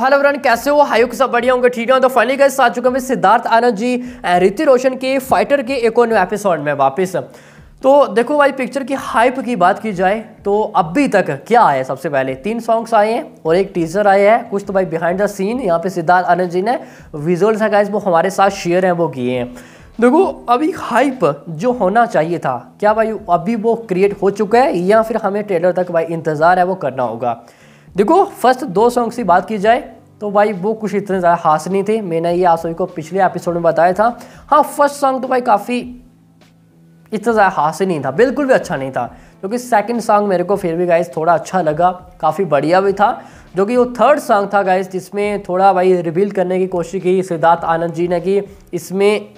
hello friend कैसे हो high सब बढ़िया होंगे ठीक है तो फाइनली गाइस आ चुके हैं सिद्धार्थ आनंद जी रीति रोशन के फाइटर के एकोनवे एपिसोड में वापस तो देखो भाई पिक्चर की हाइप की बात की जाए तो अभी तक क्या आया सबसे पहले तीन सॉन्ग्स आए हैं और एक टीजर आया है कुछ तो भाई बिहाइंड द सीन यहाँ पे सिद्धार्थ आनंद जी ने विजुअल्स है गाइस वो हमारे साथ शेयर हैं वो किए हैं देखो अभी हाइप जो होना चाहिए था क्या भाई अभी वो क्रिएट हो चुका है या फिर हमें ट्रेलर तक भाई इंतज़ार है वो करना होगा देखो फर्स्ट दो सॉन्ग की बात की जाए तो भाई वो कुछ इतने ज़्यादा हास नहीं थे मैंने ये आप सभी को पिछले एपिसोड में बताया था हाँ फर्स्ट सॉन्ग तो भाई काफ़ी इतना ज़्यादा हास नहीं था बिल्कुल भी अच्छा नहीं था क्योंकि सेकंड सॉन्ग मेरे को फिर भी गाइस थोड़ा अच्छा लगा काफ़ी बढ़िया भी था जो कि वो थर्ड सॉन्ग था गाइज जिसमें थोड़ा भाई रिवील करने की कोशिश की सिद्धार्थ आनंद जी ने कि इसमें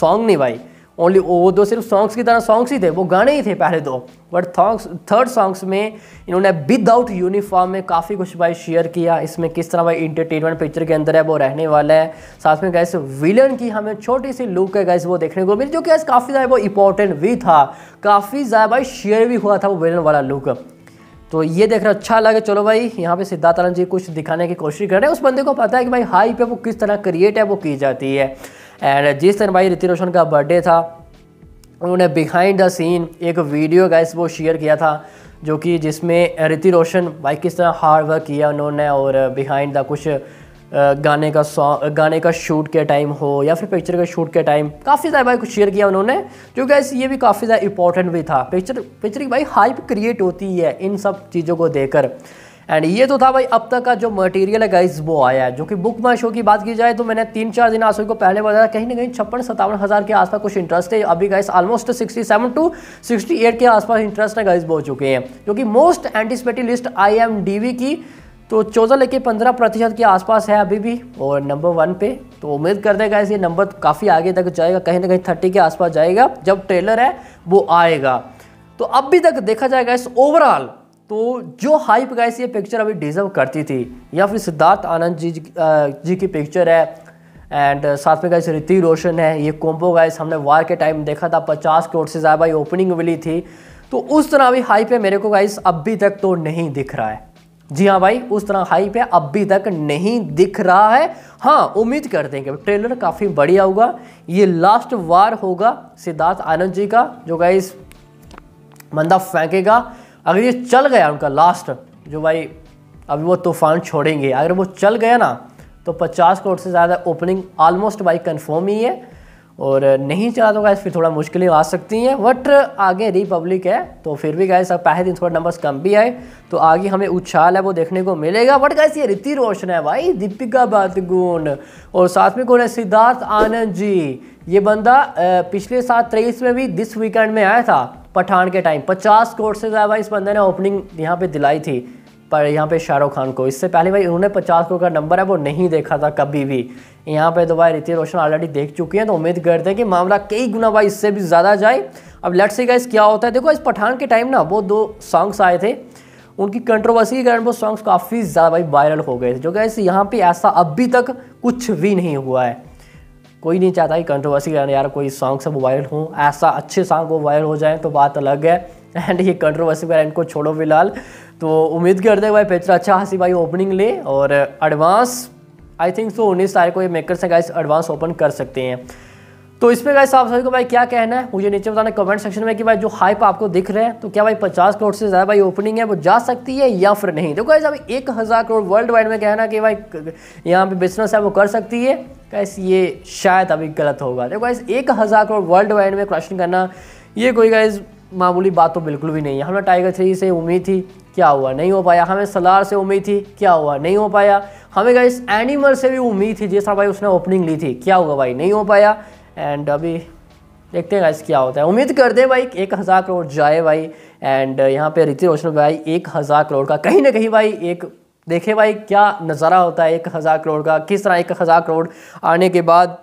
सॉन्ग नहीं भाई ओनली वो दो सिर्फ सॉन्ग्स की तरह सॉन्ग्स ही थे वो गाने ही थे पहले दो बट थॉन्ग्स थर्ड सॉन्ग्स में इन्होंने विदाउट यूनिफॉर्म में काफ़ी कुछ भाई शेयर किया इसमें किस तरह भाई इंटरटेनमेंट पिक्चर के अंदर है वो रहने वाला है साथ में गैस विलन की हमें छोटी सी लुक है गैस वो देखने को मिली जो कि काफ़ी ज़्यादा वो इंपॉर्टेंट भी था काफ़ी ज़्यादा भाई शेयर भी हुआ था वो विलन वाला लुक तो ये देखना अच्छा लगे चलो भाई यहाँ पे सिद्धार्थ जी कुछ दिखाने की कोशिश कर रहे हैं उस बंदे को पता है कि भाई हाई पे वो किस तरह क्रिएट है वो की जाती है एंड जिस दिन भाई ऋतिक रोशन का बर्थडे था उन्होंने बिहाइंड द सीन एक वीडियो गाइस वो शेयर किया था जो कि जिसमें ऋतिक रोशन भाई किस तरह हार्ड वर्क किया उन्होंने और बिहाइंड द कुछ गाने का सॉन्ग गाने का शूट के टाइम हो या फिर पिक्चर के शूट के टाइम काफ़ी ज़्यादा भाई कुछ शेयर किया उन्होंने जो गैस ये भी काफ़ी ज़्यादा इंपॉर्टेंट भी था पिक्चर पिक्चर की भाई हाइप क्रिएट होती है इन सब चीज़ों को देकर एंड ये तो था भाई अब तक का जो मटेरियल है गाइज वो आया है जो कि बुक माई शो की बात की जाए तो मैंने तीन चार दिन आसोई को पहले बताया कहीं ना कहीं छप्पन सत्तावन हज़ार के आसपास कुछ इंटरेस्ट है अभी guys almost sixty seven to sixty eight के आसपास इंटरेस्ट है गाइज हो चुके हैं जो कि most anticipated list I M D B की तो चौदह लेके पंद्रह प्रतिशत के आसपास है अभी भी और नंबर वन पे तो उम्मीद करते हैं गाइस ये नंबर काफ़ी आगे तक जाएगा कहीं ना कहीं थर्टी के आसपास जाएगा जब ट्रेलर है वो आएगा तो अभी तक देखा जाएगा इस ओवरऑल तो जो हाइप गाइस ये पिक्चर अभी डिजर्व करती थी या फिर सिद्धार्थ आनंद जी जी की पिक्चर है एंड साथ में गाइस ऋतिक रोशन है ये कोम्बो गाइस हमने वार के टाइम देखा था पचास करोड़ से ज़्यादा भाई ओपनिंग मिली थी तो उस तरह भी हाइप है मेरे को गाइस अभी तक तो नहीं दिख रहा है जी हाँ भाई उस तरह हाइप है अभी तक नहीं दिख रहा है हाँ उम्मीद करते हैं कि ट्रेलर काफ़ी बढ़िया होगा ये लास्ट वार होगा सिद्धार्थ आनंद जी का जो गाइस बंदा फेंकेगा अगर ये चल गया उनका लास्ट जो भाई अभी वो तूफान छोड़ेंगे अगर वो चल गया ना तो 50 करोड़ से ज़्यादा ओपनिंग ऑलमोस्ट भाई कन्फर्म ही है और नहीं चला तो गैस फिर थोड़ा मुश्किलें आ सकती हैं बट आगे रिपब्लिक है तो फिर भी गैस अब पहले दिन थोड़ा नंबर्स कम भी आए तो आगे हमें उछाल है वो देखने को मिलेगा बट गैस ये रीति रोशन है भाई दीपिका बादगुन और साथ में कौन है सिद्धार्थ आनंद जी ये बंदा पिछले साल तेईस में भी दिस वीकेंड में आया था पठान के टाइम पचास करोड़ से ज़्यादा इस बंदे ने ओपनिंग यहाँ पर दिलाई थी पर यहाँ पे शाहरुख खान को इससे पहले भाई उन्होंने पचास करोड़ का नंबर है वो नहीं देखा था कभी भी यहाँ पे तो भाई ऋतिक रोशन ऑलरेडी देख चुकी हैं तो उम्मीद करते हैं कि मामला कई गुना भाई इससे भी ज़्यादा जाए अब लेट से गाइस क्या होता है देखो इस पठान के टाइम ना वो दो सॉन्ग्स आए थे उनकी कंट्रोवर्सी के कारण वो सॉन्ग्स काफ़ी ज़्यादा भाई वायरल हो गए थे जो गैस यहाँ पर ऐसा अभी तक कुछ भी नहीं हुआ है कोई नहीं चाहता कि कंट्रोवर्सी के कारण यार कोई सॉन्ग्स वो वायरल हों ऐसा अच्छे सॉन्ग वो वायरल हो जाए तो बात अलग है एंड ये कंट्रोवर्सी वगैरह इनको छोड़ो फिलहाल तो उम्मीद करते हैं भाई पेचरा अच्छा हंसी भाई ओपनिंग ले और एडवांस आई थिंक सो उन्नीस तारीख को ये मेकर से गाइस एडवांस ओपन कर सकते हैं तो इसमें गाइस आप सभी को भाई क्या कहना है मुझे नीचे बताना कमेंट सेक्शन में कि भाई जो हाइप आपको दिख रहे हैं तो क्या भाई 50 करोड़ से ज़्यादा भाई ओपनिंग है वो जा सकती है या फिर नहीं देखो गाइस अभी एक हज़ार करोड़ वर्ल्ड वाइड में कहना कि भाई यहाँ पे बिजनेस है वो कर सकती है गाइस ये शायद अभी गलत होगा देखो गाइस एक हज़ार करोड़ वर्ल्ड वाइड में क्वेश्चन करना ये कोई गाइज़ मामूली बात तो बिल्कुल भी नहीं है हमें टाइगर थ्री से उम्मीद थी क्या हुआ नहीं हो पाया हमें सलार से उम्मीद थी क्या हुआ नहीं हो पाया हमें गाइस एनिमल से भी उम्मीद थी जिस तरह भाई उसने ओपनिंग ली थी क्या हुआ भाई नहीं हो पाया एंड अभी देखते हैं गाइस क्या होता है उम्मीद कर दे भाई एक हज़ार करोड़ जाए भाई एंड यहाँ पे ऋतिक रोशन भाई एक हज़ार करोड़ का कहीं ना कहीं भाई एक देखे भाई क्या नज़ारा होता है एक हज़ार करोड़ का किस तरह एक हज़ार करोड़ आने के बाद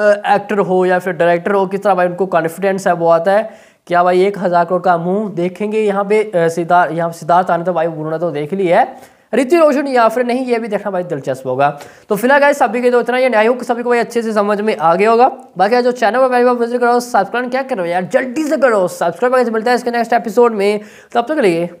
एक्टर हो या फिर डायरेक्टर हो किस तरह भाई उनको कॉन्फिडेंस है वो आता है क्या भाई एक हज़ार करोड़ का मुंह देखेंगे यहाँ पे सिद्धार्थ यहाँ सिद्धार्थ आने तो भाई उन्होंने तो देख ली है ऋतिक रोशन या फिर नहीं ये भी देखना भाई दिलचस्प होगा तो फिलहाल गाइस सभी के तो इतना ही आई होप सभी को भाई अच्छे से समझ में आ गया होगा बाकी जो चैनल पर विजिट करो सब्सक्राइब क्या करो यार जल्दी से करो सब्सक्राइब मिलता है इसके नेक्स्ट एपिसोड में तब तक तो के लिए